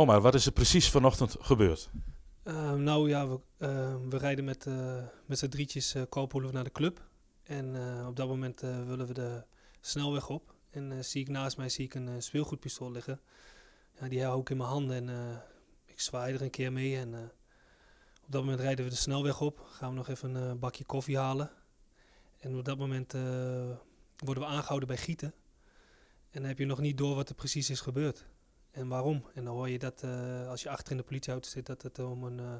Omar, wat is er precies vanochtend gebeurd? Ehm, nou ja, we, ehm, we rijden met, eh, met z'n drietjes uh, naar de club. En eh, op dat moment willen we de snelweg op. En zie ik naast mij zie ik een speelgoedpistool liggen. Ja, die hou ik in mijn handen en ik zwaai er een keer mee. En op dat moment rijden we de snelweg op. Gaan we nog even een bakje koffie halen. En op dat moment worden we aangehouden bij Gieten. En dan heb je nog niet door wat er precies is gebeurd en waarom. En dan hoor je dat eh, als je achter in de politieauto zit, dat het om een. Eh,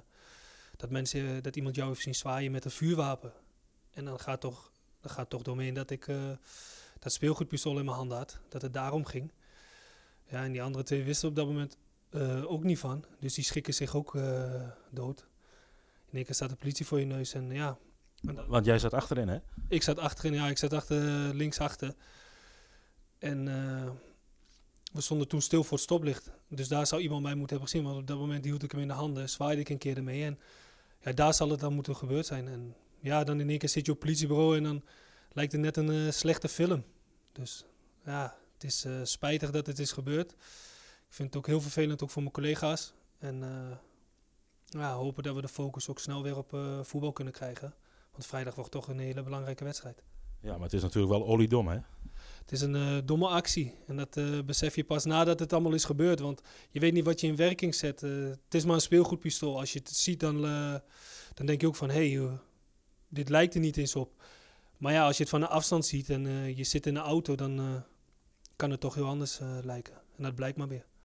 dat mensen, eh, dat iemand jou heeft zien zwaaien met een vuurwapen. En dan gaat toch, dan gaat toch door dat ik dat speelgoedpistool in mijn hand had. Dat het daarom ging. Ja, en die andere twee wisten op dat moment ook niet van. Dus die schrikken zich ook dood. In één keer staat de politie voor je neus en ja. Want jij zat achterin, hè? Ik zat achterin, ja. Ik zat achter, linksachter. achter. En we stonden toen stil voor het stoplicht. Dus daar zou iemand mij moeten hebben gezien. Want op dat moment hield ik hem in de handen, zwaaide ik een keer ermee. En ja, daar zal het dan moeten gebeurd zijn. En ja, dan in één keer zit je op het politiebureau en dan lijkt het net een eh, slechte film. Dus ja, het is eh, spijtig dat het is gebeurd. Ik vind het ook heel vervelend, ook voor mijn collega's. En eh, ja, hopen dat we de focus ook snel weer op voetbal kunnen krijgen. Want vrijdag wordt toch een hele belangrijke wedstrijd. Ja, maar het is natuurlijk wel oliedom, hè? het is een eh, domme actie. En dat uh, besef je pas nadat het allemaal is gebeurd. Want je weet niet wat je in werking zet. Eh, het is maar een speelgoedpistool. Als je het ziet, dan, dan denk je ook van... hé, dit lijkt er niet eens op. Maar ja, als je het van de afstand ziet en je zit in een auto... dan kan het toch heel anders lijken. En dat blijkt maar weer.